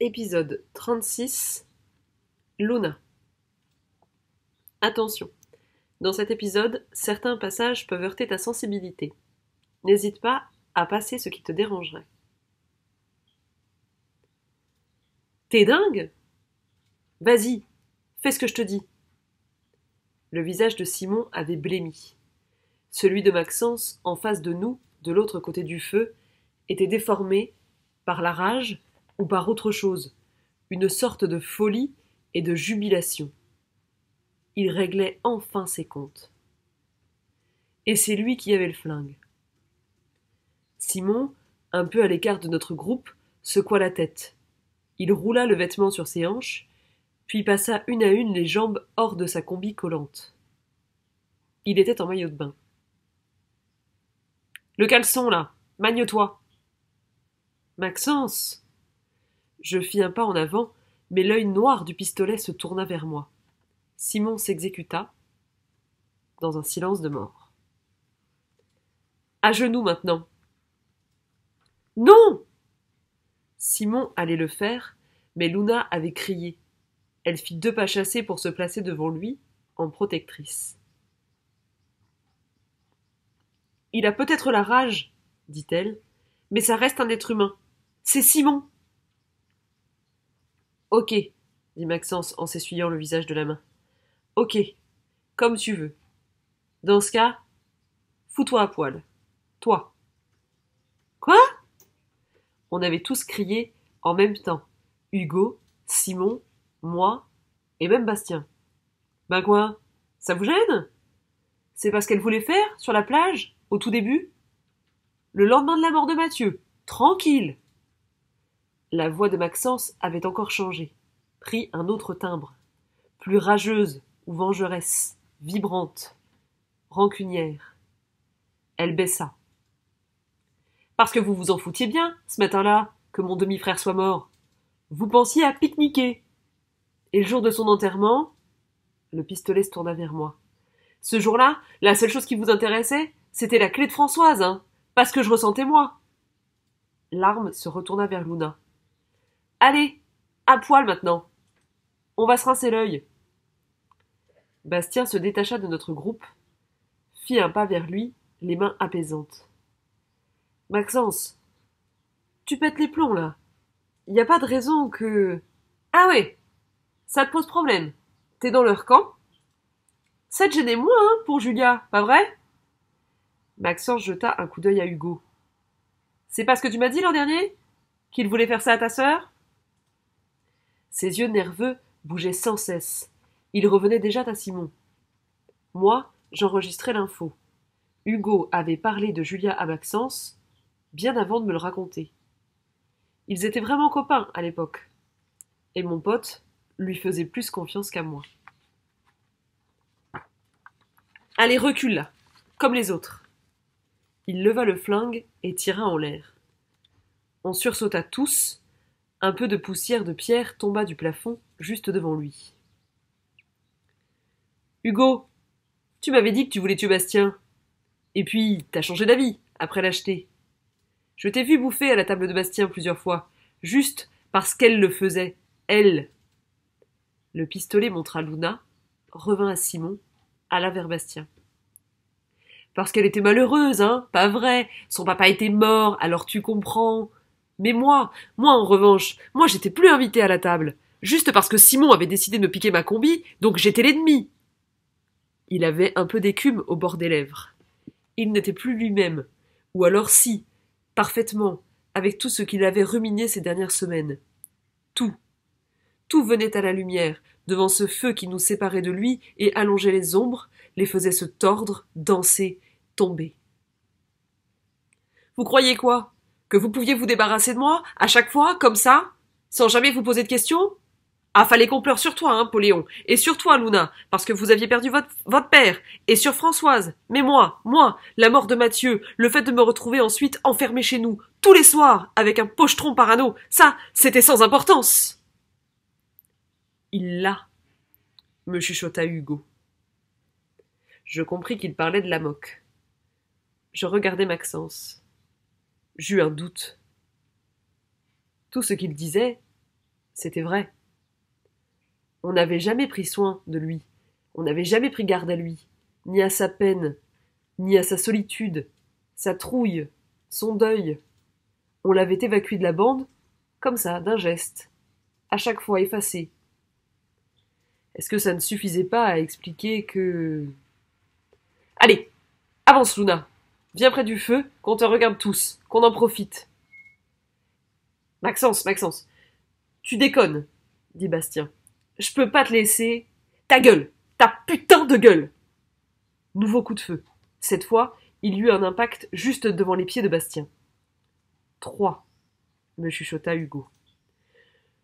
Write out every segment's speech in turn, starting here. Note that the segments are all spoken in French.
épisode 36, Luna. Attention, dans cet épisode, certains passages peuvent heurter ta sensibilité. N'hésite pas à passer ce qui te dérangerait. T'es dingue Vas-y, fais ce que je te dis. Le visage de Simon avait blêmi. Celui de Maxence, en face de nous, de l'autre côté du feu, était déformé par la rage ou par autre chose, une sorte de folie et de jubilation. Il réglait enfin ses comptes. Et c'est lui qui avait le flingue. Simon, un peu à l'écart de notre groupe, secoua la tête. Il roula le vêtement sur ses hanches, puis passa une à une les jambes hors de sa combi collante. Il était en maillot de bain. Le caleçon, là Magne-toi Maxence je fis un pas en avant, mais l'œil noir du pistolet se tourna vers moi. Simon s'exécuta dans un silence de mort. À genoux maintenant. Non Simon allait le faire, mais Luna avait crié. Elle fit deux pas chassés pour se placer devant lui, en protectrice. Il a peut-être la rage, dit-elle, mais ça reste un être humain. C'est Simon Ok, dit Maxence en s'essuyant le visage de la main. Ok, comme tu veux. Dans ce cas, fous-toi à poil. Toi. Quoi On avait tous crié en même temps. Hugo, Simon, moi et même Bastien. Ben quoi Ça vous gêne C'est parce qu'elle voulait faire, sur la plage, au tout début Le lendemain de la mort de Mathieu. Tranquille la voix de Maxence avait encore changé, pris un autre timbre, plus rageuse ou vengeresse, vibrante, rancunière. Elle baissa. Parce que vous vous en foutiez bien, ce matin-là, que mon demi-frère soit mort. Vous pensiez à pique-niquer. Et le jour de son enterrement, le pistolet se tourna vers moi. Ce jour-là, la seule chose qui vous intéressait, c'était la clé de Françoise, hein, parce que je ressentais moi. L'arme se retourna vers Luna. Allez, à poil maintenant. On va se rincer l'œil. Bastien se détacha de notre groupe, fit un pas vers lui, les mains apaisantes. Maxence, tu pètes les plombs là. Il n'y a pas de raison que. Ah ouais, ça te pose problème. T'es dans leur camp Ça te gênait moins hein, pour Julia, pas vrai Maxence jeta un coup d'œil à Hugo. C'est pas ce que tu m'as dit l'an dernier Qu'il voulait faire ça à ta sœur ses yeux nerveux bougeaient sans cesse. Il revenait déjà à Simon. Moi, j'enregistrais l'info. Hugo avait parlé de Julia à Maxence bien avant de me le raconter. Ils étaient vraiment copains à l'époque. Et mon pote lui faisait plus confiance qu'à moi. Allez, recule là, comme les autres. Il leva le flingue et tira en l'air. On sursauta tous, un peu de poussière de pierre tomba du plafond juste devant lui. Hugo, tu m'avais dit que tu voulais tuer Bastien. Et puis, t'as changé d'avis après l'acheter. Je t'ai vu bouffer à la table de Bastien plusieurs fois, juste parce qu'elle le faisait, elle. Le pistolet montra Luna, revint à Simon, alla vers Bastien. Parce qu'elle était malheureuse, hein, pas vrai. Son papa était mort, alors tu comprends. Mais moi, moi en revanche, moi j'étais plus invité à la table, juste parce que Simon avait décidé de piquer ma combi, donc j'étais l'ennemi. Il avait un peu d'écume au bord des lèvres. Il n'était plus lui-même, ou alors si, parfaitement, avec tout ce qu'il avait ruminé ces dernières semaines. Tout. Tout venait à la lumière, devant ce feu qui nous séparait de lui et allongeait les ombres, les faisait se tordre, danser, tomber. Vous croyez quoi que vous pouviez vous débarrasser de moi à chaque fois, comme ça, sans jamais vous poser de questions Ah, fallait qu'on pleure sur toi, hein, Poléon, et sur toi, Luna, parce que vous aviez perdu votre, votre père, et sur Françoise, mais moi, moi, la mort de Mathieu, le fait de me retrouver ensuite enfermé chez nous, tous les soirs, avec un pochetron parano, ça, c'était sans importance Il l'a, me chuchota Hugo. Je compris qu'il parlait de la moque. Je regardais Maxence j'eus un doute. Tout ce qu'il disait, c'était vrai. On n'avait jamais pris soin de lui, on n'avait jamais pris garde à lui, ni à sa peine, ni à sa solitude, sa trouille, son deuil. On l'avait évacué de la bande, comme ça, d'un geste, à chaque fois effacé. Est-ce que ça ne suffisait pas à expliquer que. Allez, avance, Luna! Viens près du feu, qu'on te regarde tous, qu'on en profite. Maxence, Maxence, tu déconnes, dit Bastien. Je peux pas te laisser. Ta gueule Ta putain de gueule Nouveau coup de feu. Cette fois, il y eut un impact juste devant les pieds de Bastien. Trois, me chuchota Hugo.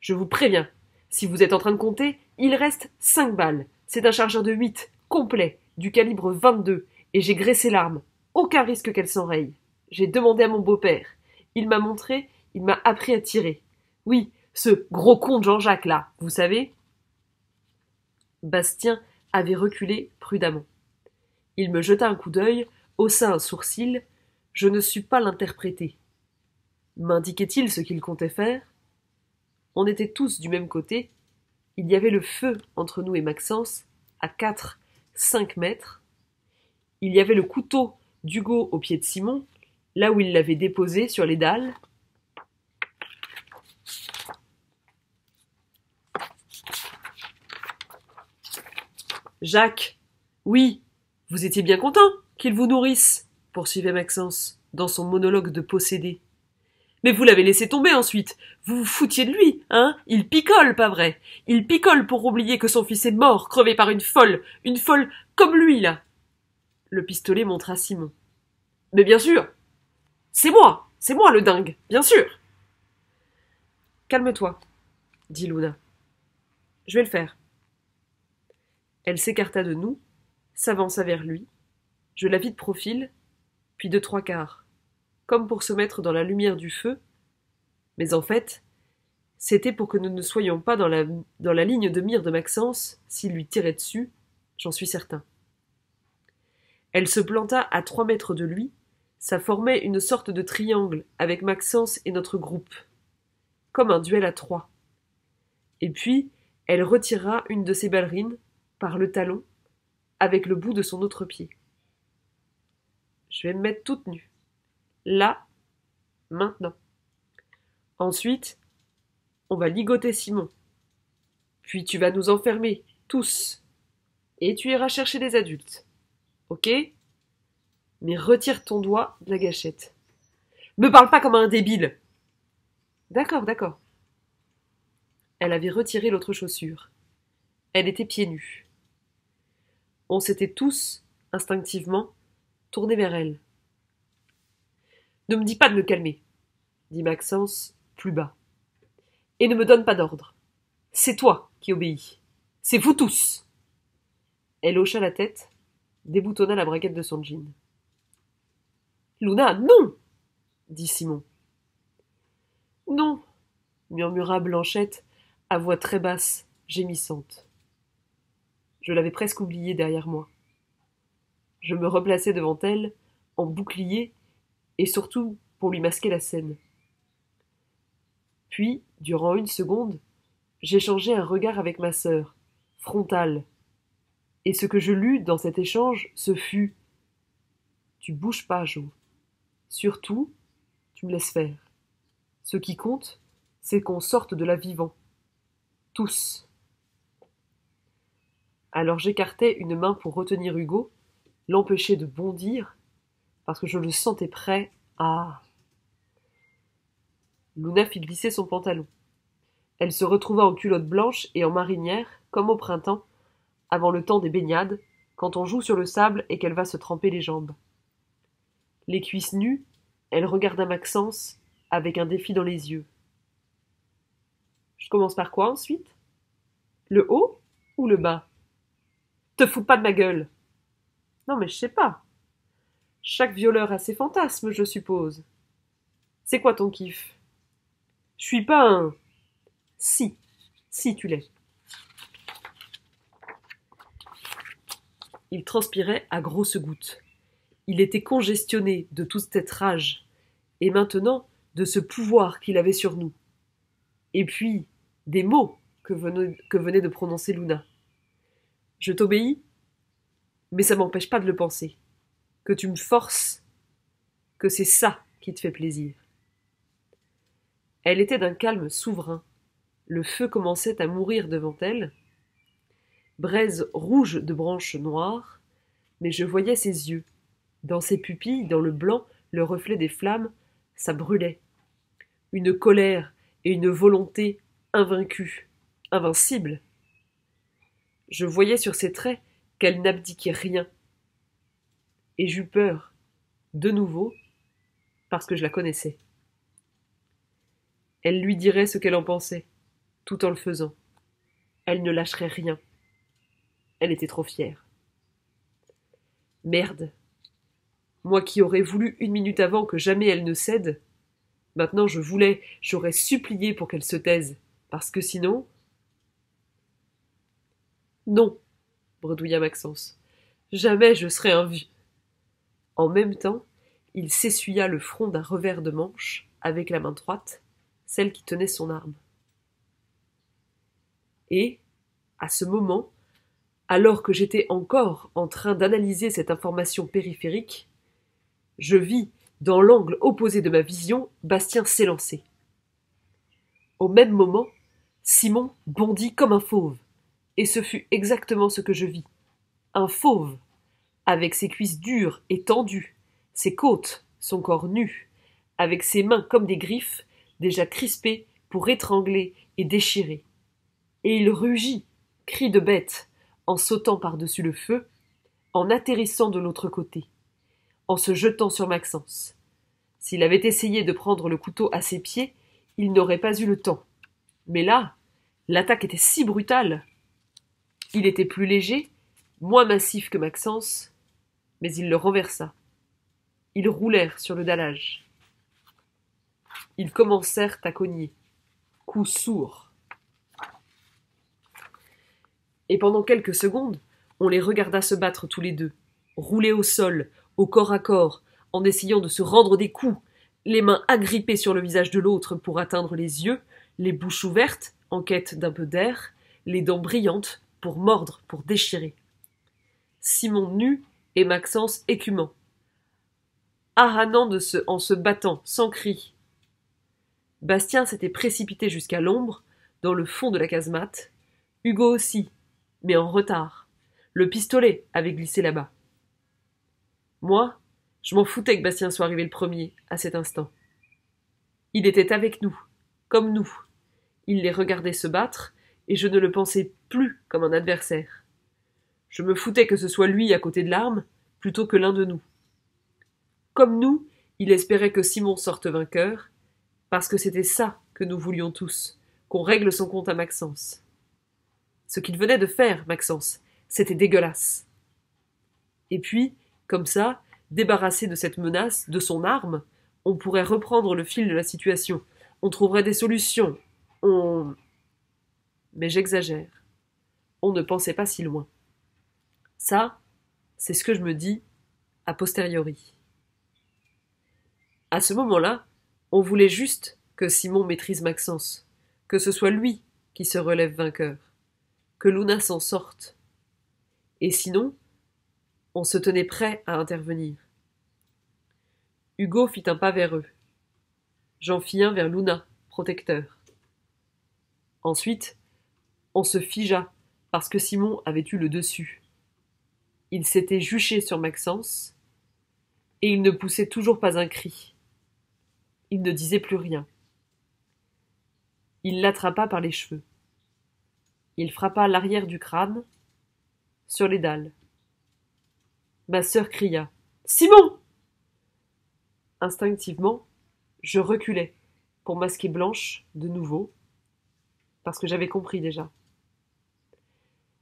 Je vous préviens, si vous êtes en train de compter, il reste cinq balles. C'est un chargeur de huit, complet, du calibre 22, et j'ai graissé l'arme aucun risque qu'elle s'enraye. J'ai demandé à mon beau-père. Il m'a montré, il m'a appris à tirer. Oui, ce gros con de Jean-Jacques là, vous savez Bastien avait reculé prudemment. Il me jeta un coup d'œil, haussa un sourcil. Je ne sus pas l'interpréter. M'indiquait-il ce qu'il comptait faire On était tous du même côté. Il y avait le feu entre nous et Maxence, à quatre, cinq mètres. Il y avait le couteau d'Hugo au pied de Simon, là où il l'avait déposé sur les dalles, Jacques. Oui, vous étiez bien content qu'il vous nourrisse, poursuivait Maxence, dans son monologue de possédé. Mais vous l'avez laissé tomber ensuite. Vous vous foutiez de lui, hein Il picole, pas vrai Il picole pour oublier que son fils est mort, crevé par une folle, une folle comme lui, là. Le pistolet montra Simon. Mais bien sûr C'est moi C'est moi le dingue Bien sûr Calme-toi, dit Luna. Je vais le faire. Elle s'écarta de nous, s'avança vers lui. Je la vis de profil, puis de trois quarts, comme pour se mettre dans la lumière du feu. Mais en fait, c'était pour que nous ne soyons pas dans la, dans la ligne de mire de Maxence s'il lui tirait dessus, j'en suis certain. Elle se planta à trois mètres de lui, ça formait une sorte de triangle avec Maxence et notre groupe, comme un duel à trois. Et puis, elle retira une de ses ballerines par le talon avec le bout de son autre pied. Je vais me mettre toute nue. Là, maintenant. Ensuite, on va ligoter Simon. Puis tu vas nous enfermer, tous. Et tu iras chercher des adultes ok Mais retire ton doigt de la gâchette. Me parle pas comme un débile. D'accord, d'accord. Elle avait retiré l'autre chaussure. Elle était pieds nus. On s'était tous, instinctivement, tournés vers elle. Ne me dis pas de me calmer, dit Maxence plus bas. Et ne me donne pas d'ordre. C'est toi qui obéis. C'est vous tous. Elle hocha la tête, déboutonna la braquette de son jean. Luna, non dit Simon. Non murmura Blanchette à voix très basse, gémissante. Je l'avais presque oubliée derrière moi. Je me replaçai devant elle, en bouclier, et surtout pour lui masquer la scène. Puis, durant une seconde, j'échangeai un regard avec ma sœur, frontale, et ce que je lus dans cet échange, ce fut Tu bouges pas, Joe. Surtout, tu me laisses faire. Ce qui compte, c'est qu'on sorte de là vivant. Tous. Alors j'écartai une main pour retenir Hugo, l'empêcher de bondir, parce que je le sentais prêt à. Luna fit glisser son pantalon. Elle se retrouva en culotte blanche et en marinière, comme au printemps, avant le temps des baignades, quand on joue sur le sable et qu'elle va se tremper les jambes. Les cuisses nues, elle regarda Maxence avec un défi dans les yeux. Je commence par quoi ensuite Le haut ou le bas Te fous pas de ma gueule Non mais je sais pas. Chaque violeur a ses fantasmes, je suppose. C'est quoi ton kiff Je suis pas un. Si, si tu l'es. il transpirait à grosses gouttes. Il était congestionné de toute cette rage, et maintenant de ce pouvoir qu'il avait sur nous. Et puis, des mots que venait, de prononcer Luna. Je t'obéis, mais ça m'empêche pas de le penser. Que tu me forces, que c'est ça qui te fait plaisir. Elle était d'un calme souverain. Le feu commençait à mourir devant elle, braise rouge de branches noires, mais je voyais ses yeux. Dans ses pupilles, dans le blanc, le reflet des flammes, ça brûlait. Une colère et une volonté invaincue, invincible. Je voyais sur ses traits qu'elle n'abdiquait rien. Et j'eus peur, de nouveau, parce que je la connaissais. Elle lui dirait ce qu'elle en pensait, tout en le faisant. Elle ne lâcherait rien. Elle était trop fière. Merde. Moi qui aurais voulu une minute avant que jamais elle ne cède. Maintenant je voulais, j'aurais supplié pour qu'elle se taise, parce que sinon. Non, bredouilla Maxence. Jamais je serai un vieux. En même temps, il s'essuya le front d'un revers de manche, avec la main droite, celle qui tenait son arme. Et, à ce moment, alors que j'étais encore en train d'analyser cette information périphérique, je vis, dans l'angle opposé de ma vision, Bastien s'élancer. Au même moment, Simon bondit comme un fauve, et ce fut exactement ce que je vis. Un fauve, avec ses cuisses dures et tendues, ses côtes, son corps nu, avec ses mains comme des griffes, déjà crispées pour étrangler et déchirer. Et il rugit, cri de bête, en sautant par-dessus le feu, en atterrissant de l'autre côté, en se jetant sur Maxence. S'il avait essayé de prendre le couteau à ses pieds, il n'aurait pas eu le temps. Mais là, l'attaque était si brutale. Il était plus léger, moins massif que Maxence, mais il le renversa. Ils roulèrent sur le dallage. Ils commencèrent à cogner. Coups sourds et pendant quelques secondes, on les regarda se battre tous les deux, roulés au sol, au corps à corps, en essayant de se rendre des coups, les mains agrippées sur le visage de l'autre pour atteindre les yeux, les bouches ouvertes, en quête d'un peu d'air, les dents brillantes pour mordre, pour déchirer. Simon nu et Maxence écumant, ahanant de se, en se battant, sans cri. Bastien s'était précipité jusqu'à l'ombre, dans le fond de la casemate, Hugo aussi, mais en retard. Le pistolet avait glissé là-bas. Moi, je m'en foutais que Bastien soit arrivé le premier, à cet instant. Il était avec nous, comme nous. Il les regardait se battre, et je ne le pensais plus comme un adversaire. Je me foutais que ce soit lui à côté de l'arme, plutôt que l'un de nous. Comme nous, il espérait que Simon sorte vainqueur, parce que c'était ça que nous voulions tous, qu'on règle son compte à Maxence. Ce qu'il venait de faire, Maxence, c'était dégueulasse. Et puis, comme ça, débarrassé de cette menace, de son arme, on pourrait reprendre le fil de la situation, on trouverait des solutions, on... Mais j'exagère. On ne pensait pas si loin. Ça, c'est ce que je me dis a posteriori. À ce moment-là, on voulait juste que Simon maîtrise Maxence, que ce soit lui qui se relève vainqueur. Luna s'en sorte. Et sinon, on se tenait prêt à intervenir. Hugo fit un pas vers eux. J'en fis un vers Luna, protecteur. Ensuite, on se figea, parce que Simon avait eu le dessus. Il s'était juché sur Maxence, et il ne poussait toujours pas un cri. Il ne disait plus rien. Il l'attrapa par les cheveux. Il frappa l'arrière du crâne sur les dalles. Ma sœur cria Simon Instinctivement, je reculai pour masquer Blanche de nouveau, parce que j'avais compris déjà.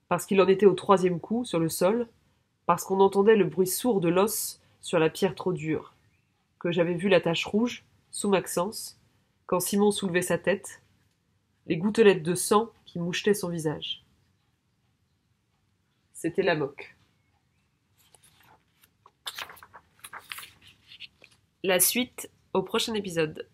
Parce qu'il en était au troisième coup sur le sol, parce qu'on entendait le bruit sourd de l'os sur la pierre trop dure, que j'avais vu la tache rouge sous Maxence quand Simon soulevait sa tête, les gouttelettes de sang mouchetait son visage. C'était la moque. La suite au prochain épisode.